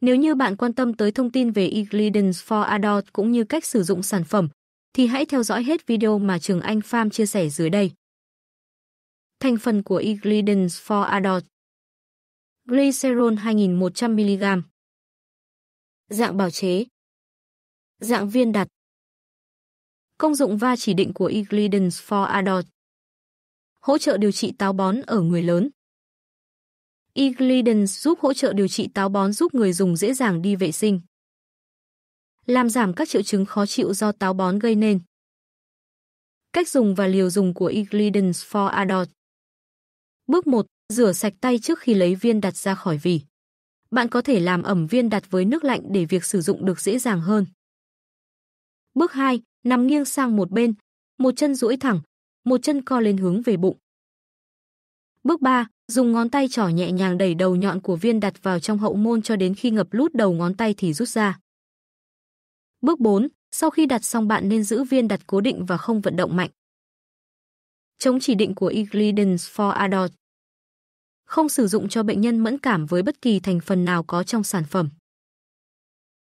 Nếu như bạn quan tâm tới thông tin về Ingredients for Adult cũng như cách sử dụng sản phẩm, thì hãy theo dõi hết video mà Trường Anh Farm chia sẻ dưới đây. Thành phần của Ingredients for Adult Glycerol 2100mg Dạng bào chế Dạng viên đặt Công dụng và chỉ định của Ingredients for Adult Hỗ trợ điều trị táo bón ở người lớn e giúp hỗ trợ điều trị táo bón giúp người dùng dễ dàng đi vệ sinh. Làm giảm các triệu chứng khó chịu do táo bón gây nên. Cách dùng và liều dùng của E-Gliden for Adult Bước 1. Rửa sạch tay trước khi lấy viên đặt ra khỏi vỉ. Bạn có thể làm ẩm viên đặt với nước lạnh để việc sử dụng được dễ dàng hơn. Bước 2. Nằm nghiêng sang một bên, một chân duỗi thẳng, một chân co lên hướng về bụng. Bước 3 dùng ngón tay trỏ nhẹ nhàng đẩy đầu nhọn của viên đặt vào trong hậu môn cho đến khi ngập lút đầu ngón tay thì rút ra. Bước 4, sau khi đặt xong bạn nên giữ viên đặt cố định và không vận động mạnh. Chống chỉ định của Ingredients for Adult Không sử dụng cho bệnh nhân mẫn cảm với bất kỳ thành phần nào có trong sản phẩm.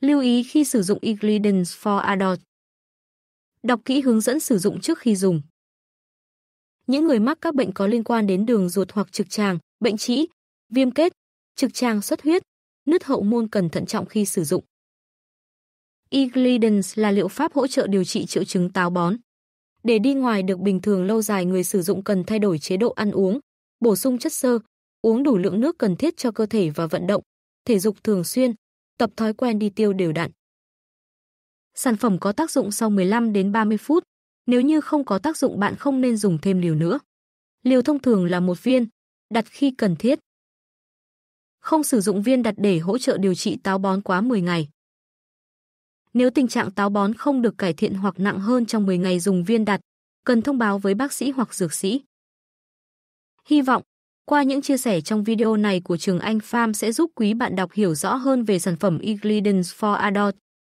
Lưu ý khi sử dụng Ingredients for Adult Đọc kỹ hướng dẫn sử dụng trước khi dùng những người mắc các bệnh có liên quan đến đường ruột hoặc trực tràng, bệnh trĩ, viêm kết, trực tràng xuất huyết, nứt hậu môn cần thận trọng khi sử dụng. Eglidens là liệu pháp hỗ trợ điều trị triệu chứng táo bón. Để đi ngoài được bình thường lâu dài người sử dụng cần thay đổi chế độ ăn uống, bổ sung chất xơ, uống đủ lượng nước cần thiết cho cơ thể và vận động, thể dục thường xuyên, tập thói quen đi tiêu đều đặn. Sản phẩm có tác dụng sau 15 đến 30 phút, nếu như không có tác dụng bạn không nên dùng thêm liều nữa. Liều thông thường là một viên, đặt khi cần thiết. Không sử dụng viên đặt để hỗ trợ điều trị táo bón quá 10 ngày. Nếu tình trạng táo bón không được cải thiện hoặc nặng hơn trong 10 ngày dùng viên đặt, cần thông báo với bác sĩ hoặc dược sĩ. Hy vọng, qua những chia sẻ trong video này của Trường Anh Farm sẽ giúp quý bạn đọc hiểu rõ hơn về sản phẩm Ingredients for Adult